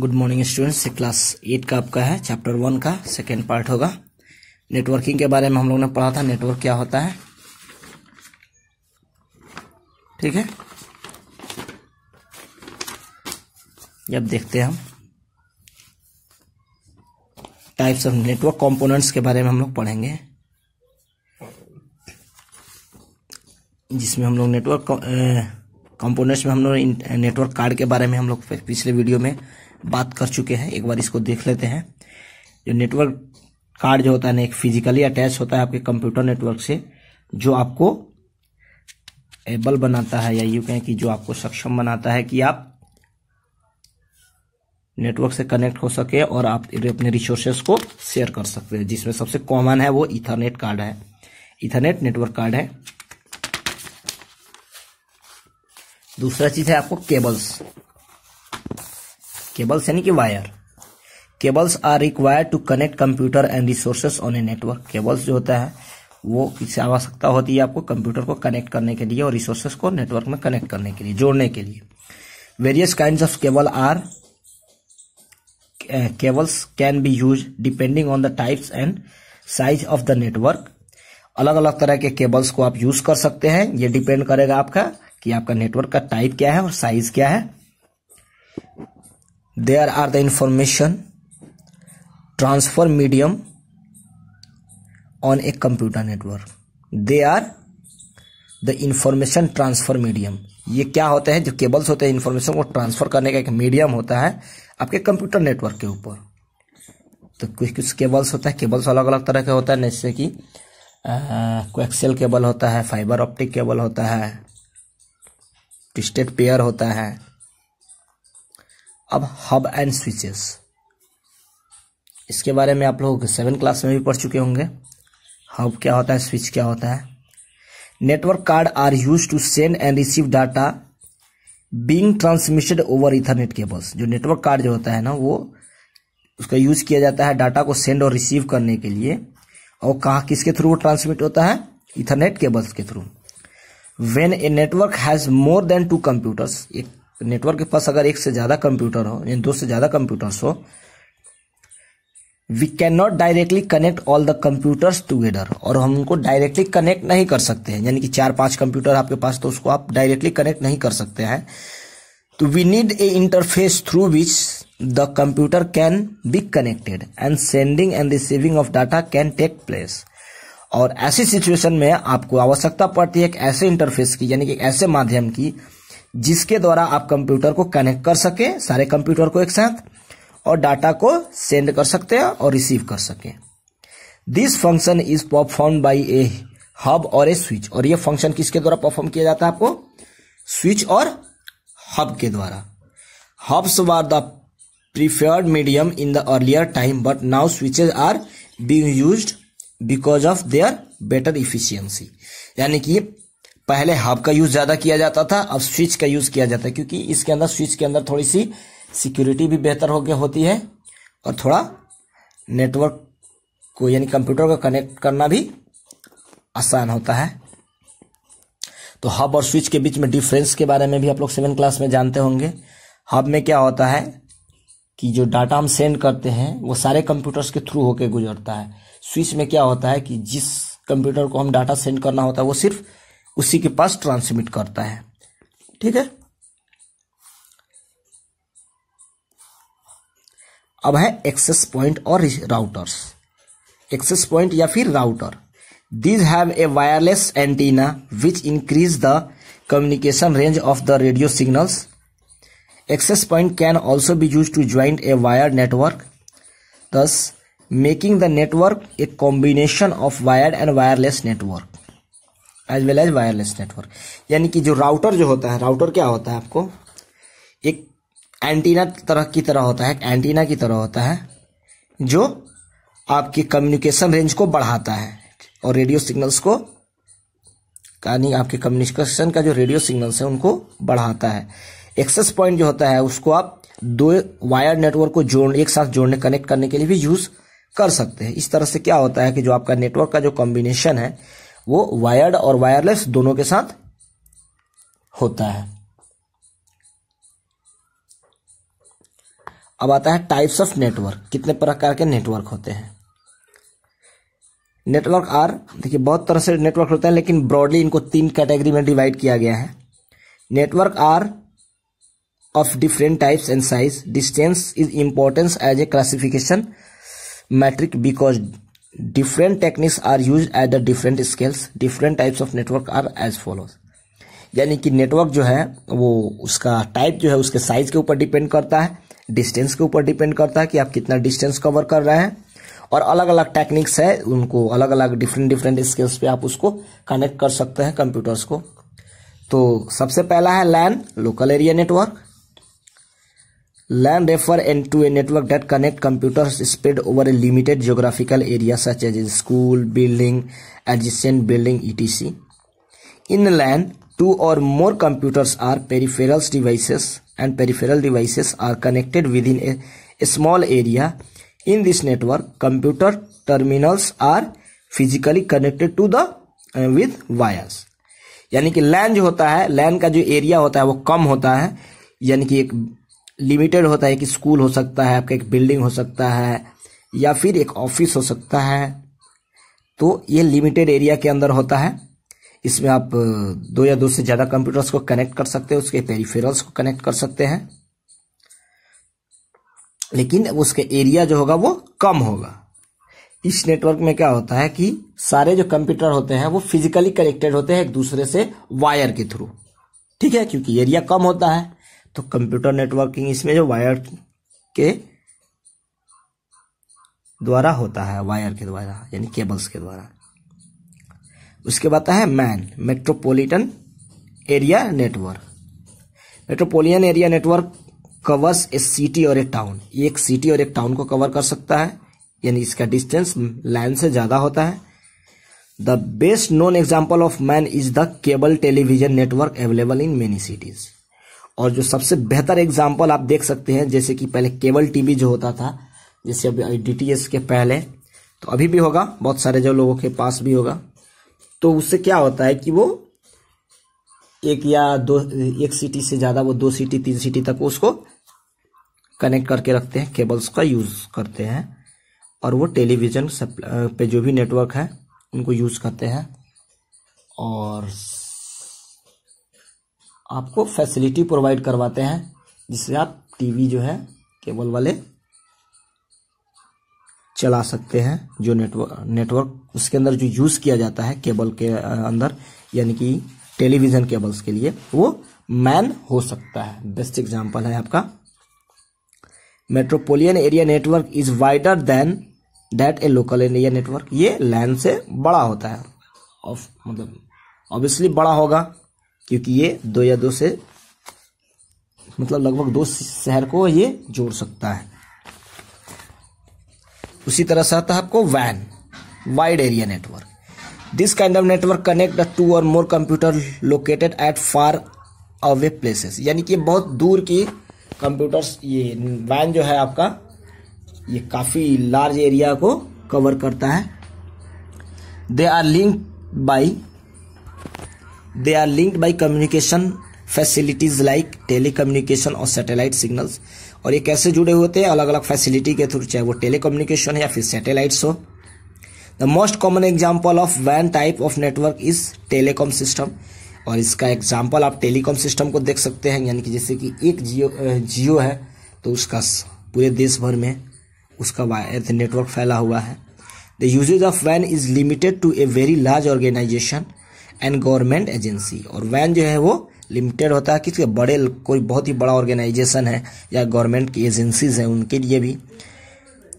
good morning students class eight का आपका है चैप्टर वन का सेकेंड पार्ट होगा नेटवर्किंग के बारे में हम लोग ने पढ़ा था नेटवर्क क्या होता है ठीक है अब देखते हैं हम टाइप्स ऑफ नेटवर्क कंपोनेंट्स के बारे में हम लोग पढ़ेंगे जिसमें हम लोग नेटवर्क कंपोनेंट्स में हम लोग नेटवर्क कार्ड के बारे में हम लोग पिछले वीडियो में बात कर चुके हैं एक बार इसको देख लेते हैं जो नेटवर्क कार्ड जो होता है ना एक फिजिकली अटैच होता है आपके कंप्यूटर नेटवर्क से जो आपको एबल बनाता है या यू कहें कि जो आपको सक्षम बनाता है कि आप नेटवर्क से कनेक्ट हो सके और आप अपने रिसोर्सेस को शेयर कर सकते हैं जिसमें सबसे कॉमन है वो इथरनेट कार्ड है इथरनेट नेटवर्क कार्ड है दूसरा चीज़ है आपको केबल्स केबल्स यानी कि wire cables are required to connect computer and resources on a network cables जो होता है वो किसी आवश्यकता होती है आपको कंप्यूटर को कनेक्ट करने के लिए और रिसोर्सेस को नेटवर्क में कनेक्ट करने के लिए जोड़ने के लिए various kind of cable are cables can be use depending on the types and size of the network अलग अलग तरह के केबल्स को आप यूज कर सकते हैं ये डिपेंड करेगा आपका कि आपका नेटवर्क का टाइप क्या है और साइज क्या है there are the information transfer medium on a computer network they are the information transfer medium ये क्या होते हैं जो केबल्स होते हैं इन्फॉर्मेशन को ट्रांसफर करने का एक मीडियम होता है आपके कंप्यूटर नेटवर्क के ऊपर तो कुछ कुछ केबल्स होता है केबल्स अलग अलग तरह के होता है जैसे कि कोएक्सेल केबल होता है फाइबर ऑप्टिक केबल होता है ट्विस्टेड पेयर होता है अब हब एंड स्विचेस इसके बारे में आप लोग सेवन क्लास में भी पढ़ चुके होंगे हब क्या होता है स्विच क्या होता है network card are use to send and receive data being transmitted over ethernet cables जो नेटवर्क कार्ड जो होता है ना वो उसका यूज किया जाता है डाटा को सेंड और रिसीव करने के लिए और कहा किसके थ्रू ट्रांसमिट होता है इथरनेट केबल्स के through when a network has more than two computers एक नेटवर्क के पास अगर एक से ज़्यादा कंप्यूटर हो यानी दो से ज़्यादा कंप्यूटर्स हो we can not directly connect all the computers together और हम उनको डायरेक्टली कनेक्ट नहीं कर सकते हैं यानी कि चार पांच कंप्यूटर आपके पास तो उसको आप डायरेक्टली कनेक्ट नहीं कर सकते हैं तो we need a interface through which the computer can be connected and sending and receiving of data can take place और ऐसी सिचुएशन में आपको आवश्यकता पड़ती है एक ऐसे इंटरफेस की यानी कि ऐसे माध्यम की जिसके द्वारा आप कंप्यूटर को कनेक्ट कर सकें सारे कंप्यूटर को एक साथ और डाटा को सेंड कर सकते हैं और रिसीव कर सकें this function is perform by a hub और ए स्विच और ये फंक्शन किसके द्वारा परफॉर्म किया जाता है आपको स्विच और हब के द्वारा hubs were the preferred medium in the earlier time but now switches are being use because of their better efficiency यानी कि पहले हब का यूज ज्यादा किया जाता था अब स्विच का यूज किया जाता है क्योंकि इसके अंदर स्विच के अंदर थोड़ी सी सिक्योरिटी भी बेहतर हो गया होती है और थोड़ा नेटवर्क को यानी कंप्यूटर को कनेक्ट करना भी आसान होता है तो हब और स्विच के बीच में डिफरेंस के बारे में भी आप लोग सेवन क्लास में जानते होंगे हब में क्या होता है कि जो डाटा हम सेंड करते हैं वो सारे कंप्यूटर्स के थ्रू होके गुजरता है स्विच में क्या होता है कि जिस कंप्यूटर को हम डाटा सेंड करना होता है वो सिर्फ उसी के पास ट्रांसमिट करता है ठीक है अब है एक्सेस पॉइंट और राउटर्स एक्सेस पॉइंट या फिर router these have a wireless antenna which increase the communication range of the radio signals access point can also be use to join a wire network thus making the network a combination of wired and wireless network as well as wireless network यानी कि जो router जो होता है router क्या होता है आपको एक एंटीना तरह की तरह होता है एंटीना की तरह होता है जो आपकी कम्युनिकेशन रेंज को बढ़ाता है और रेडियो सिग्नल्स को यानी आपके कम्युनिकेशन का जो रेडियो सिग्नल्स है उनको बढ़ाता है एक्सेस पॉइंट जो होता है उसको आप दो वायर नेटवर्क को जोड़ एक साथ जोड़ने कनेक्ट करने के लिए भी यूज कर सकते हैं इस तरह से क्या होता है कि जो आपका नेटवर्क का जो कॉम्बिनेशन है वो वायर्ड और वायरलेस दोनों के साथ होता है अब आता है टाइप्स ऑफ नेटवर्क कितने प्रकार के नेटवर्क होते हैं नेटवर्क आर देखिए बहुत तरह से नेटवर्क होता है लेकिन ब्रॉडली इनको तीन कैटेगरी में डिवाइड किया गया है network are of different types and size distance is importance as a classification metric because different techniques are use at the different scales different types of network are as follows यानी कि network जो है वो उसका type जो है उसके size के ऊपर डिपेंड करता है डिस्टेंस के ऊपर डिपेंड करता है कि आप कितना डिस्टेंस कवर कर रहे हैं और अलग अलग टेक्निक्स है उनको अलग अलग डिफरेंट डिफरेंट स्केल्स पे आप उसको कनेक्ट कर सकते हैं कंप्यूटर्स को तो सबसे पहला है LAN local area network LAN refer an to a network that connect computer spread over a limited geographical area such as school building adjacent building etc in LAN two or more computers or peripherals devices and peripheral devices are connected within a small area in this network computer terminals are physically connected to the with wires यानी कि लैन जो होता है लैन का जो area होता है वो कम होता है यानी कि एक लिमिटेड होता है कि स्कूल हो सकता है आपका एक बिल्डिंग हो सकता है या फिर एक ऑफिस हो सकता है तो ये लिमिटेड एरिया के अंदर होता है इसमें आप दो या दो से ज़्यादा कंप्यूटर्स को कनेक्ट कर सकते हैं उसके पेरीफेरल्स को कनेक्ट कर सकते हैं लेकिन उसके एरिया जो होगा वो कम होगा इस नेटवर्क में क्या होता है कि सारे जो कंप्यूटर होते हैं वो फिजिकली कनेक्टेड होते हैं एक दूसरे से वायर के थ्रू ठीक है क्योंकि एरिया कम होता है तो कंप्यूटर नेटवर्किंग इसमें जो वायर के द्वारा होता है वायर के द्वारा यानी केबल्स के द्वारा उसके बाद है MAN metropolitan area network metropolitan area network covers a city or a town एक सिटी और एक टाउन को कवर कर सकता है यानी इसका डिस्टेंस लाइन से ज़्यादा होता है the best known example of MAN is the cable television network available in many cities और जो सबसे बेहतर एग्जाम्पल आप देख सकते हैं जैसे कि पहले केबल टीवी जो होता था जैसे अभी डी के पहले तो अभी भी होगा बहुत सारे जो लोगों के पास भी होगा तो उससे क्या होता है कि वो एक या दो एक सिटी से ज़्यादा वो दो सिटी तीन सिटी तक उसको कनेक्ट करके रखते हैं केबल्स का यूज़ करते हैं और वो टेलीविज़न पे जो भी नेटवर्क है उनको यूज़ करते हैं और आपको फैसिलिटी प्रोवाइड करवाते हैं जिससे आप टीवी जो है केबल वाले चला सकते हैं जो नेटवर्क नेटवर्क उसके अंदर जो यूज़ किया जाता है केबल के अंदर यानी कि टेलीविजन केबल्स के लिए वो मैन हो सकता है बेस्ट एग्जांपल है आपका metropolitan area network is wider than that a local area network ये लैंड से बड़ा होता है ऑफ मतलब ऑब्वियसली बड़ा होगा क्योंकि ये दो या दो से मतलब लगभग दो शहर को ये जोड़ सकता है उसी तरह से आता है आपको वैन wide area network this kind of network connect two or more computer located at far away places यानी कि बहुत दूर की कंप्यूटर्स ये वैन जो है आपका ये काफ़ी लार्ज एरिया को कवर करता है they are link by they are linked by communication facilities like telecommunication or satellite signals और ये कैसे जुड़े होते हैं अलग अलग फैसिलिटी के थ्रू चाहे वो टेली कम्युनिकेशन या फिर सैटेलाइट्स हो the most common example of वैन type of network is telecom system और इसका एग्जाम्पल आप टेलीकॉम सिस्टम को देख सकते हैं यानी कि जैसे कि एक जियो जियो है तो उसका पूरे देश भर में उसका नेटवर्क फैला हुआ है द यूजेज ऑफ वैन is limited to a very large organization and government agency और वैन जो है वो लिमिटेड होता है किसी बड़े कोई बहुत ही बड़ा ऑर्गेनाइजेशन है या गवर्नमेंट की एजेंसीज हैं उनके लिए भी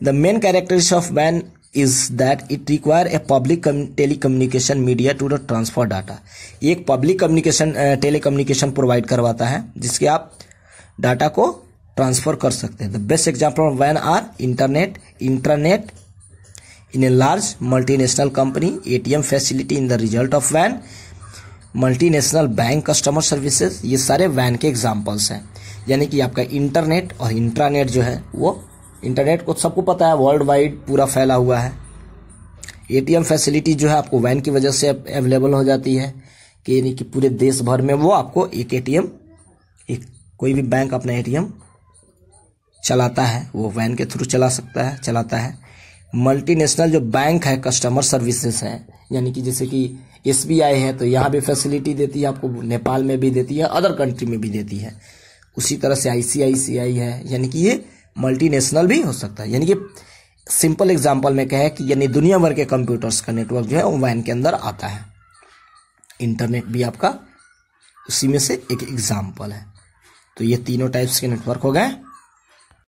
द मेन कैरेक्टरिस्ट ऑफ वैन is that it require a public telecommunication media to the transfer data एक public communication telecommunication provide करवाता है जिसके आप डाटा को ट्रांसफर कर सकते हैं द बेस्ट एग्जाम्पल वैन are internet internet in a large multinational company ATM facility in the result of van national bank customer services ये सारे वैन के एग्जाम्पल्स हैं यानी कि आपका इंटरनेट और इंट्रानेट जो है वो इंटरनेट को सबको पता है वर्ल्ड वाइड पूरा फैला हुआ है एम फैसिलिटी जो है आपको वैन की वजह से अवेलेबल हो जाती है कि यानी कि पूरे देश भर में वो आपको एक एम एक कोई भी बैंक अपना एटीएम चलाता है वो वैन के थ्रू चला सकता है चलाता है मल्टीनेशनल जो बैंक है कस्टमर सर्विसेज हैं यानी कि जैसे कि एस है तो यहाँ भी फैसिलिटी देती है आपको नेपाल में भी देती है अदर कंट्री में भी देती है उसी तरह से आईसीआईसीआई है यानी कि ये मल्टीनेशनल भी हो सकता है यानी कि सिंपल एग्जाम्पल में कहे कि यानी दुनिया भर के कंप्यूटर्स का नेटवर्क जो है वो वैन के अंदर आता है इंटरनेट भी आपका उसी में से एक एग्जाम्पल है तो ये तीनों टाइप्स के नेटवर्क हो गए